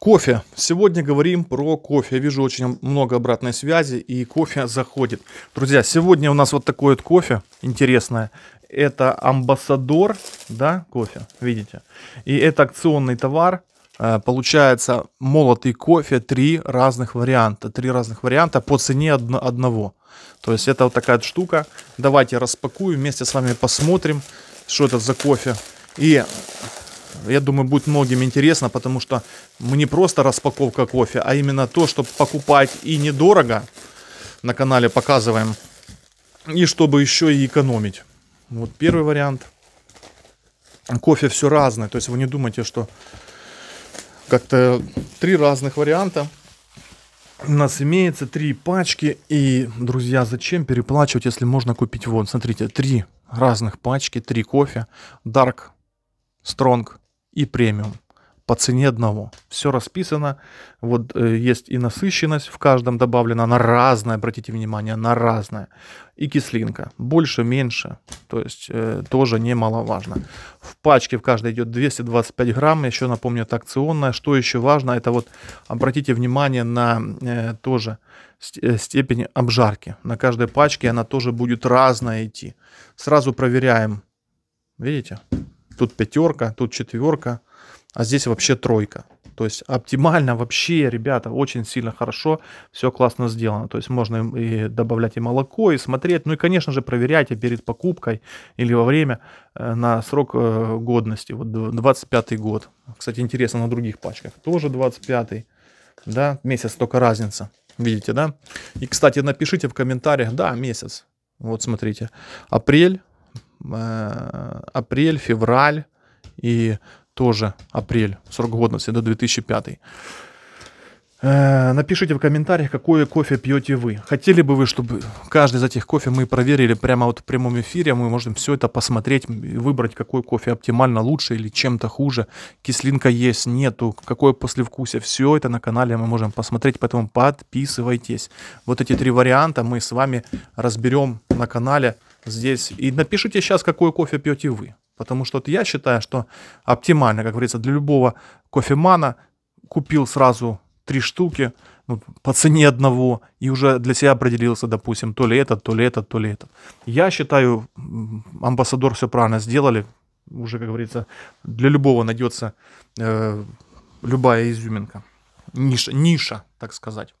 Кофе. Сегодня говорим про кофе. Я вижу очень много обратной связи, и кофе заходит. Друзья, сегодня у нас вот такое вот кофе интересное. Это амбассадор, да, кофе, видите. И это акционный товар. Э, получается молотый кофе, три разных варианта. Три разных варианта по цене одного. То есть это вот такая вот штука. Давайте распакую, вместе с вами посмотрим, что это за кофе. И я думаю, будет многим интересно, потому что не просто распаковка кофе, а именно то, что покупать и недорого, на канале показываем, и чтобы еще и экономить. Вот первый вариант. Кофе все разное, то есть вы не думайте, что как-то три разных варианта. У нас имеется три пачки. И, друзья, зачем переплачивать, если можно купить вон, смотрите, три разных пачки, три кофе. Dark, Strong, и премиум по цене одного. Все расписано. Вот э, есть и насыщенность в каждом добавлена. Она разная, обратите внимание, она разная. И кислинка. Больше, меньше. То есть э, тоже немаловажно. В пачке в каждой идет 225 грамм. Еще напомню, это акционная. Что еще важно, это вот обратите внимание на э, тоже э, степень обжарки. На каждой пачке она тоже будет разная идти. Сразу проверяем. Видите? тут пятерка, тут четверка, а здесь вообще тройка. То есть оптимально вообще, ребята, очень сильно хорошо, все классно сделано. То есть можно и добавлять и молоко, и смотреть. Ну и, конечно же, проверять перед покупкой или во время э, на срок э, годности. Вот 25 год. Кстати, интересно, на других пачках тоже 25 -й. Да, месяц только разница. Видите, да? И, кстати, напишите в комментариях, да, месяц. Вот смотрите, апрель, Э, апрель, февраль и тоже апрель, срок годности до 2005. Э, напишите в комментариях, какое кофе пьете вы. Хотели бы вы, чтобы каждый из этих кофе мы проверили прямо вот в прямом эфире. Мы можем все это посмотреть, выбрать, какой кофе оптимально лучше или чем-то хуже. Кислинка есть, нету, какое послевкусие. Все это на канале мы можем посмотреть, поэтому подписывайтесь. Вот эти три варианта мы с вами разберем на канале здесь. И напишите сейчас, какой кофе пьете вы. Потому что я считаю, что оптимально, как говорится, для любого кофемана купил сразу три штуки ну, по цене одного и уже для себя определился, допустим, то ли этот, то ли этот, то ли этот. Я считаю, амбассадор все правильно сделали. Уже, как говорится, для любого найдется э, любая изюминка, ниша, ниша, так сказать.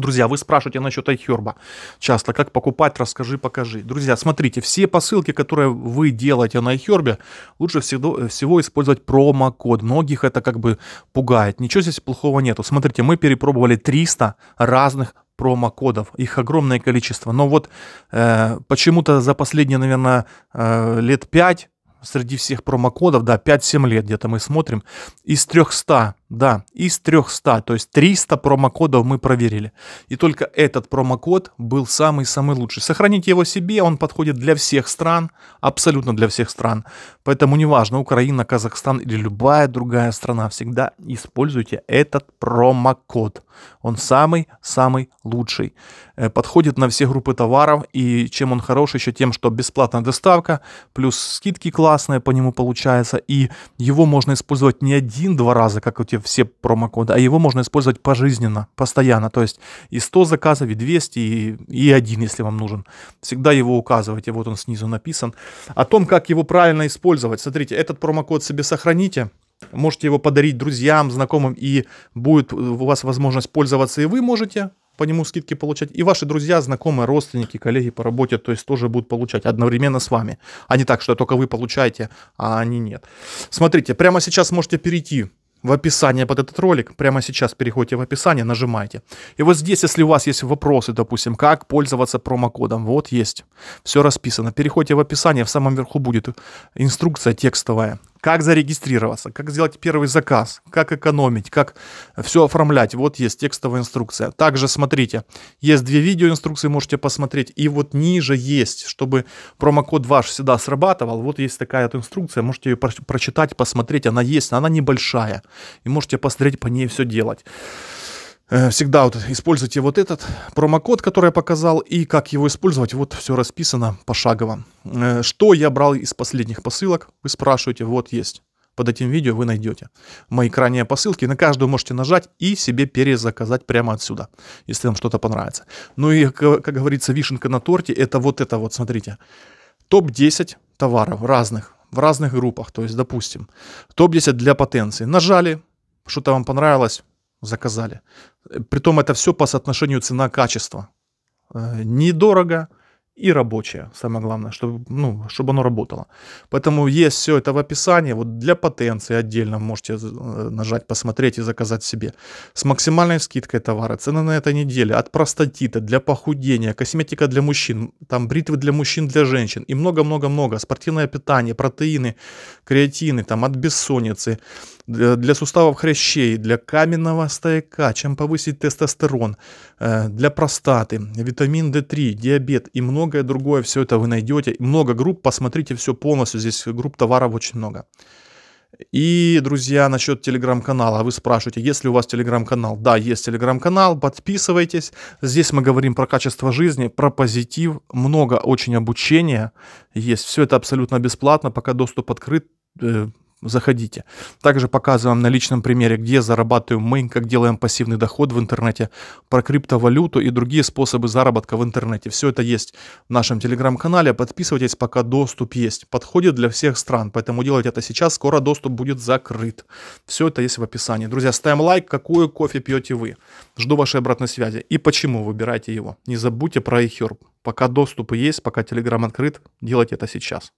Друзья, вы спрашиваете насчет iHerb часто, как покупать, расскажи, покажи. Друзья, смотрите, все посылки, которые вы делаете на iHerb, лучше всего, всего использовать промокод. Многих это как бы пугает. Ничего здесь плохого нету. Смотрите, мы перепробовали 300 разных промокодов. Их огромное количество. Но вот э, почему-то за последние, наверное, э, лет 5 среди всех промокодов, да, 5-7 лет где-то мы смотрим, из 300 да, из 300, то есть 300 промокодов мы проверили. И только этот промокод был самый-самый лучший. Сохраните его себе, он подходит для всех стран, абсолютно для всех стран. Поэтому неважно, Украина, Казахстан или любая другая страна, всегда используйте этот промокод. Он самый-самый лучший. Э, подходит на все группы товаров, и чем он хорош, еще тем, что бесплатная доставка, плюс скидки классные по нему получается, и его можно использовать не один-два раза, как у тебя ссылки, все промокоды, а его можно использовать пожизненно, постоянно. То есть и 100 заказов, и 200, и, и один, если вам нужен. Всегда его указывайте, вот он снизу написан. О том, как его правильно использовать. Смотрите, этот промокод себе сохраните, можете его подарить друзьям, знакомым, и будет у вас возможность пользоваться, и вы можете по нему скидки получать. И ваши друзья, знакомые, родственники, коллеги по работе, то есть тоже будут получать одновременно с вами. А не так, что только вы получаете, а они нет. Смотрите, прямо сейчас можете перейти в описание под этот ролик. Прямо сейчас переходите в описание, нажимайте. И вот здесь, если у вас есть вопросы, допустим, как пользоваться промокодом, вот есть. Все расписано. Переходите в описание, в самом верху будет инструкция текстовая как зарегистрироваться, как сделать первый заказ, как экономить, как все оформлять. Вот есть текстовая инструкция. Также смотрите, есть две видеоинструкции, можете посмотреть. И вот ниже есть, чтобы промокод ваш всегда срабатывал. Вот есть такая вот инструкция, можете ее прочитать, посмотреть. Она есть, она небольшая. И можете посмотреть по ней все делать. Э, всегда вот используйте вот этот промокод, который я показал, и как его использовать, вот все расписано пошагово. Э, что я брал из последних посылок, вы спрашиваете, вот есть. Под этим видео вы найдете мои крайние посылки. На каждую можете нажать и себе перезаказать прямо отсюда, если вам что-то понравится. Ну и, как говорится, вишенка на торте, это вот это вот, смотрите. Топ-10 товаров разных, в разных группах. То есть, допустим, топ-10 для потенции. Нажали, что-то вам понравилось, заказали. Притом это все по соотношению цена-качество. Э, недорого, и рабочее, самое главное, чтобы, ну, чтобы оно работало. Поэтому есть все это в описании. Вот для потенции отдельно можете э, нажать, посмотреть и заказать себе. С максимальной скидкой товары, цены на этой неделе, от простатита, для похудения, косметика для мужчин, там бритвы для мужчин, для женщин и много-много-много. Спортивное питание, протеины, креатины, там от бессонницы, э, для суставов хрящей, для каменного стояка, чем повысить тестостерон, Э, для простаты, витамин D3, диабет и многое другое. Все это вы найдете. Много групп, посмотрите все полностью. Здесь групп товаров очень много. И, друзья, насчет телеграм-канала. Вы спрашиваете, есть ли у вас телеграм-канал? Да, есть телеграм-канал, подписывайтесь. Здесь мы говорим про качество жизни, про позитив, много очень обучения есть. Все это абсолютно бесплатно, пока доступ открыт э, заходите. Также показываем на личном примере, где зарабатываем мы, как делаем пассивный доход в интернете, про криптовалюту и другие способы заработка в интернете. Все это есть в нашем телеграм-канале. Подписывайтесь, пока доступ есть. Подходит для всех стран, поэтому делайте это сейчас. Скоро доступ будет закрыт. Все это есть в описании. Друзья, ставим лайк, какую кофе пьете вы. Жду вашей обратной связи и почему выбираете его. Не забудьте про iHerb. Пока доступы есть, пока телеграм открыт, делайте это сейчас.